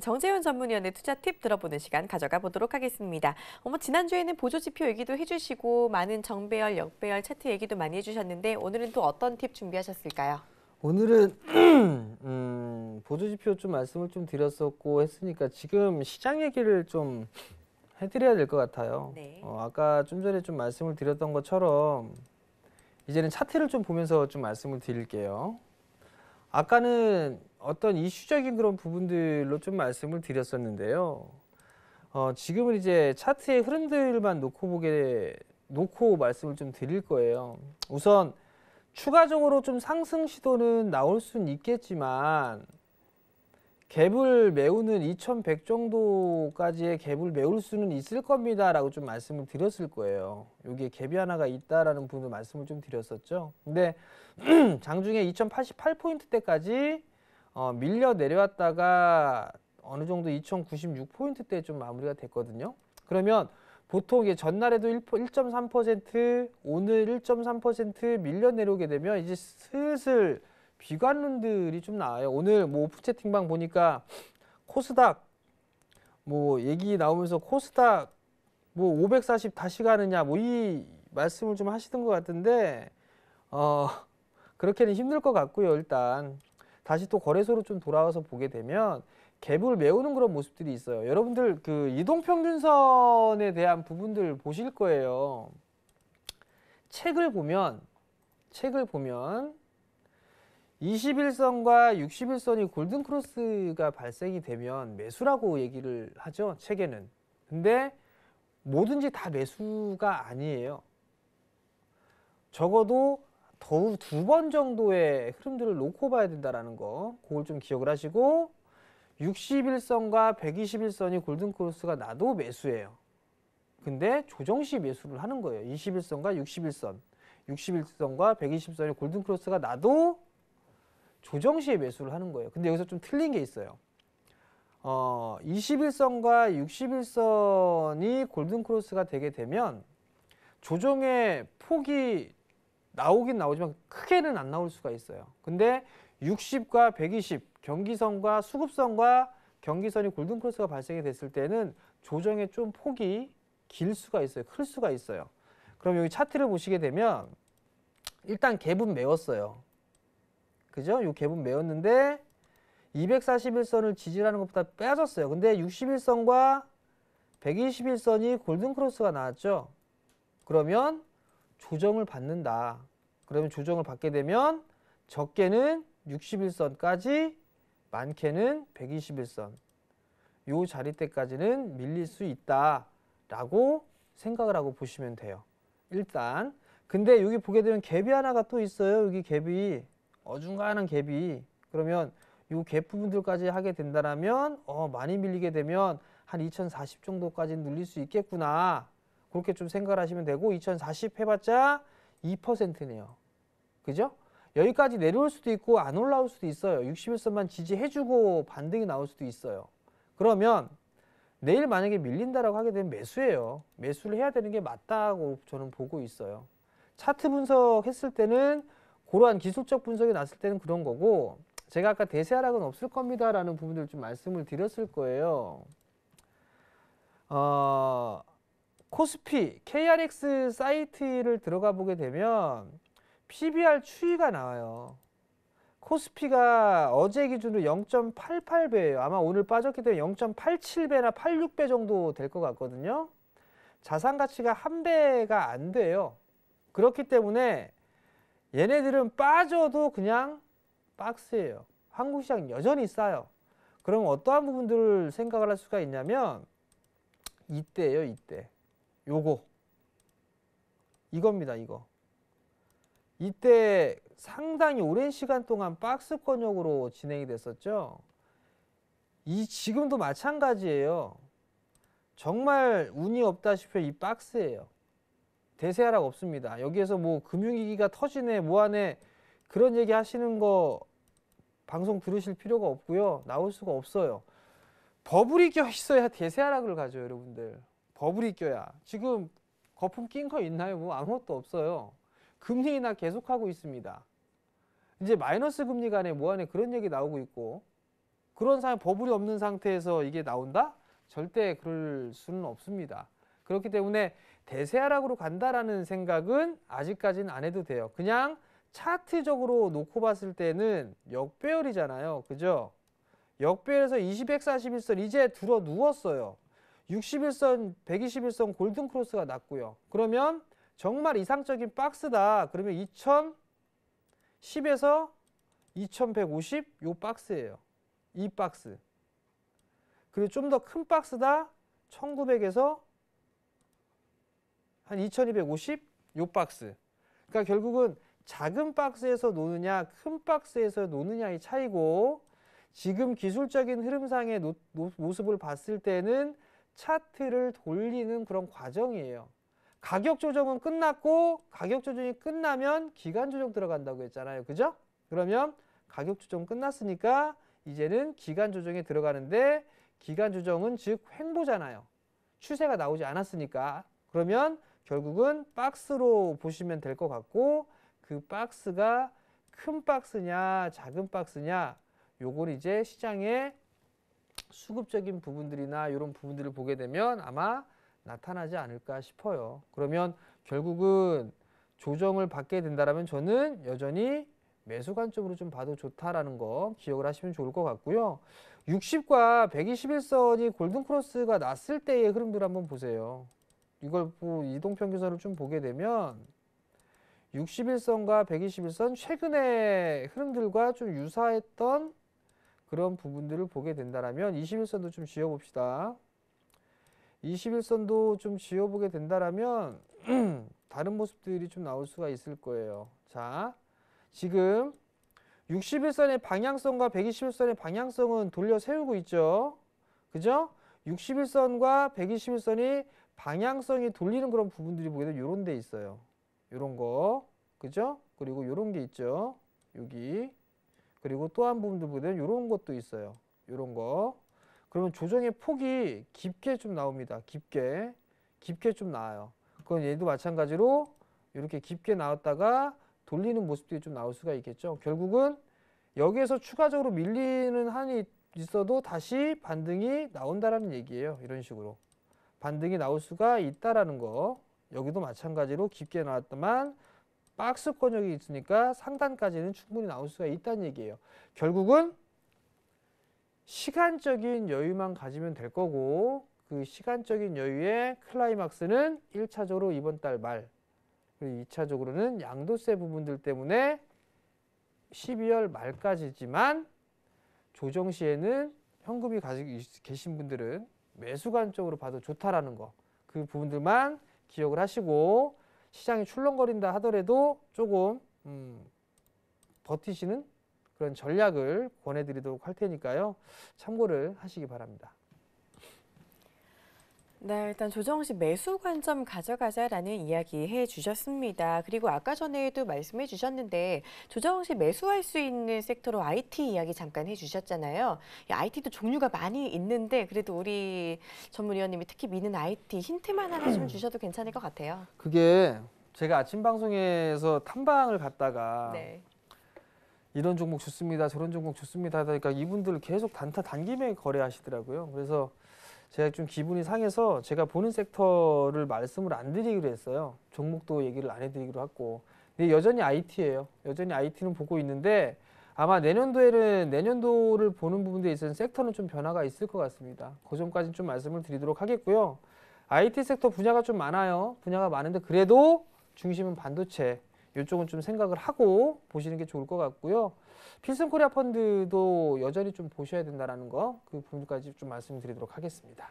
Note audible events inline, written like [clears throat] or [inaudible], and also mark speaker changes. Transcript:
Speaker 1: 네, 정재윤 전문위원의 투자 팁 들어보는 시간 가져가 보도록 하겠습니다. 어머 지난주에는 보조지표 얘기도 해주시고 많은 정배열, 역배열 차트 얘기도 많이 해주셨는데 오늘은 또 어떤 팁 준비하셨을까요? 오늘은 [clears throat] 음, 보조지표 좀 말씀을 좀 드렸었고 했으니까 지금 시장 얘기를 좀 해드려야 될 것 같아요. 네. 어, 아까 좀 전에 좀 말씀을 드렸던 것처럼 이제는 차트를 좀 보면서 좀 말씀을 드릴게요. 아까는 어떤 이슈적인 그런 부분들로 좀 말씀을 드렸었는데요. 어, 지금은 이제 차트의 흐름들만 놓고 보게 놓고 말씀을 좀 드릴 거예요. 우선 추가적으로 좀 상승 시도는 나올 수는 있겠지만 갭을 메우는 2,100 정도까지의 갭을 메울 수는 있을 겁니다라고 좀 말씀을 드렸을 거예요. 여기에 갭이 하나가 있다라는 부분을 말씀을 좀 드렸었죠. 근데 [clears throat] 장중에 2,088 포인트 때까지 어, 밀려 내려왔다가 어느 정도 2 0 9 6포인트때 좀 마무리가 됐거든요. 그러면 보통 이게 전날에도 1.3% 오늘 1.3% 밀려 내려오게 되면 이제 슬슬 비관론들이 좀 나와요. 오늘 뭐 오프 채팅방 보니까 코스닥 뭐 얘기 나오면서 코스닥 뭐 540 다시 가느냐 뭐 이 말씀을 좀 하시던 것 같은데 어 그렇게는 힘들 것 같고요 일단 다시 또 거래소로 좀 돌아와서 보게 되면 갭을 메우는 그런 모습들이 있어요. 여러분들 그 이동평균선에 대한 부분들 보실 거예요. 책을 보면 책을 보면 21선과 61선이 골든크로스가 발생이 되면 매수라고 얘기를 하죠. 책에는. 근데 뭐든지 다 매수가 아니에요. 적어도 더욱 두 번 정도의 흐름들을 놓고 봐야 된다라는 거 그걸 좀 기억을 하시고 61선과 121선이 골든크로스가 나도 매수예요. 근데 조정시 매수를 하는 거예요. 21선과 61선, 61선과 120선이 골든크로스가 나도 조정시에 매수를 하는 거예요. 근데 여기서 좀 틀린 게 있어요. 어, 21선과 61선이 골든크로스가 되게 되면 조정의 폭이 나오긴 나오지만 크게는 안 나올 수가 있어요. 근데 60과 120 경기선과 수급선과 경기선이 골든 크로스가 발생이 됐을 때는 조정의 좀 폭이 길 수가 있어요. 클 수가 있어요. 그럼 여기 차트를 보시게 되면 일단 갭은 메웠어요. 그죠? 이 갭은 메웠는데 241선을 지지라는 것보다 빼졌어요. 근데 61선과 121선이 골든 크로스가 나왔죠. 그러면 조정을 받는다. 그러면 조정을 받게 되면 적게는 61선까지 많게는 121선 요 자리 때까지는 밀릴 수 있다라고 생각을 하고 보시면 돼요. 일단 근데 여기 보게 되면 갭이 하나가 또 있어요. 여기 갭이 어중간한 갭이 그러면 요 갭 부분들까지 하게 된다면 어 많이 밀리게 되면 한 2040 정도까지 늘릴수 있겠구나 그렇게 좀 생각을 하시면 되고 2040 해봤자 2%네요. 그죠? 여기까지 내려올 수도 있고 안 올라올 수도 있어요. 61선만 지지해주고 반등이 나올 수도 있어요. 그러면 내일 만약에 밀린다라고 하게 되면 매수예요. 매수를 해야 되는 게 맞다고 저는 보고 있어요. 차트 분석했을 때는 그러한 기술적 분석이 났을 때는 그런 거고 제가 아까 대세 하락은 없을 겁니다라는 부분들 좀 말씀을 드렸을 거예요. 어, 코스피 KRX 사이트를 들어가 보게 되면 PBR 추이가 나와요. 코스피가 어제 기준으로 0.88배예요. 아마 오늘 빠졌기 때문에 0.87배나 86배 정도 될 것 같거든요. 자산 가치가 한 배가 안 돼요. 그렇기 때문에 얘네들은 빠져도 그냥 박스예요. 한국 시장 여전히 싸요. 그럼 어떠한 부분들을 생각을 할 수가 있냐면 이때예요, 이때. 요거 이겁니다 이거 이때 상당히 오랜 시간 동안 박스권역으로 진행이 됐었죠 이 지금도 마찬가지예요 정말 운이 없다 싶어 이 박스예요 대세하락 없습니다 여기에서 뭐 금융위기가 터지네 뭐하네 그런 얘기 하시는 거 방송 들으실 필요가 없고요 나올 수가 없어요 버블이 껴 있어야 대세 하락을 가져요 여러분들 버블이 껴야 지금 거품 낀 거 있나요? 뭐 아무것도 없어요. 금리 인하 계속하고 있습니다. 이제 마이너스 금리 간에 뭐안에 그런 얘기 나오고 있고 그런 상황 에 버블이 없는 상태에서 이게 나온다? 절대 그럴 수는 없습니다. 그렇기 때문에 대세 하락으로 간다라는 생각은 아직까지는 안 해도 돼요. 그냥 차트적으로 놓고 봤을 때는 역배열이잖아요. 그죠? 역배열에서 20, 141선 이제 들어 누웠어요. 61선, 121선 골든 크로스가 났고요. 그러면 정말 이상적인 박스다. 그러면 2010에서 2150요 박스예요. 이 박스. 그리고 좀 더 큰 박스다. 1900에서 한 2250요 박스. 그러니까 결국은 작은 박스에서 노느냐 큰 박스에서 노느냐의 차이고 지금 기술적인 흐름상의 노, 노, 모습을 봤을 때는 차트를 돌리는 그런 과정이에요. 가격 조정은 끝났고 가격 조정이 끝나면 기간 조정 들어간다고 했잖아요. 그죠? 그러면 가격 조정 끝났으니까 이제는 기간 조정에 들어가는데 기간 조정은 즉 횡보잖아요. 추세가 나오지 않았으니까 그러면 결국은 박스로 보시면 될 것 같고 그 박스가 큰 박스냐 작은 박스냐 요걸 이제 시장에 수급적인 부분들이나 이런 부분들을 보게 되면 아마 나타나지 않을까 싶어요. 그러면 결국은 조정을 받게 된다면 저는 여전히 매수 관점으로 좀 봐도 좋다라는 거 기억을 하시면 좋을 것 같고요. 60과 121선이 골든크로스가 났을 때의 흐름들 한번 보세요. 이걸 이동평균선을 좀 보게 되면 61선과 121선 최근의 흐름들과 좀 유사했던 그런 부분들을 보게 된다라면 21선도 좀 지어봅시다. 21선도 좀 지어보게 된다라면 [clears throat] 다른 모습들이 좀 나올 수가 있을 거예요. 자, 지금 61선의 방향성과 121선의 방향성은 돌려 세우고 있죠. 그죠? 61선과 121선이 방향성이 돌리는 그런 부분들이 보게 되면 이런데 있어요. 요런 거. 그죠? 그리고 요런 게 있죠. 여기. 그리고 또 한 부분들 보게 되면 이런 것도 있어요. 이런 거. 그러면 조정의 폭이 깊게 좀 나옵니다. 깊게. 깊게 좀 나와요. 그건 얘도 마찬가지로 이렇게 깊게 나왔다가 돌리는 모습들이 좀 나올 수가 있겠죠. 결국은 여기에서 추가적으로 밀리는 한이 있어도 다시 반등이 나온다라는 얘기예요. 이런 식으로. 반등이 나올 수가 있다라는 거. 여기도 마찬가지로 깊게 나왔다만 박스 권역이 있으니까 상단까지는 충분히 나올 수가 있다는 얘기예요. 결국은 시간적인 여유만 가지면 될 거고 그 시간적인 여유의 클라이막스는 1차적으로 이번 달말 그리고 2차적으로는 양도세 부분들 때문에 12월 말까지지만 조정 시에는 현금이 가지고 계신 분들은 매수관적으로 봐도 좋다라는 거그 부분들만 기억을 하시고 시장이 출렁거린다 하더라도 조금 음, 버티시는 그런 전략을 권해드리도록 할 테니까요. 참고를 하시기 바랍니다. 네, 일단 조정훈 씨 매수 관점 가져가자라는 이야기 해 주셨습니다. 그리고 아까 전에도 말씀해 주셨는데 조정훈 씨 매수할 수 있는 섹터로 IT 이야기 잠깐 해 주셨잖아요. IT도 종류가 많이 있는데 그래도 우리 전문위원님이 특히 미는 IT 힌트만 하나 좀 음. 주셔도 괜찮을 것 같아요. 그게 제가 아침 방송에서 탐방을 갔다가 네. 이런 종목 좋습니다, 저런 종목 좋습니다 하니까 다 이분들 계속 단타 단기매 거래하시더라고요. 그래서 제가 좀 기분이 상해서 제가 보는 섹터를 말씀을 안 드리기로 했어요. 종목도 얘기를 안 해드리기로 했고. 근데 여전히 IT예요. 여전히 IT는 보고 있는데 아마 내년도에는 내년도를 보는 부분에 있어서 섹터는 좀 변화가 있을 것 같습니다. 그 점까지는 좀 말씀을 드리도록 하겠고요. IT 섹터 분야가 좀 많아요. 분야가 많은데 그래도 중심은 반도체, 이쪽은 좀 생각을 하고 보시는 게 좋을 것 같고요. 필승 코리아 펀드도 여전히 좀 보셔야 된다는 거 그 부분까지 좀 말씀드리도록 하겠습니다.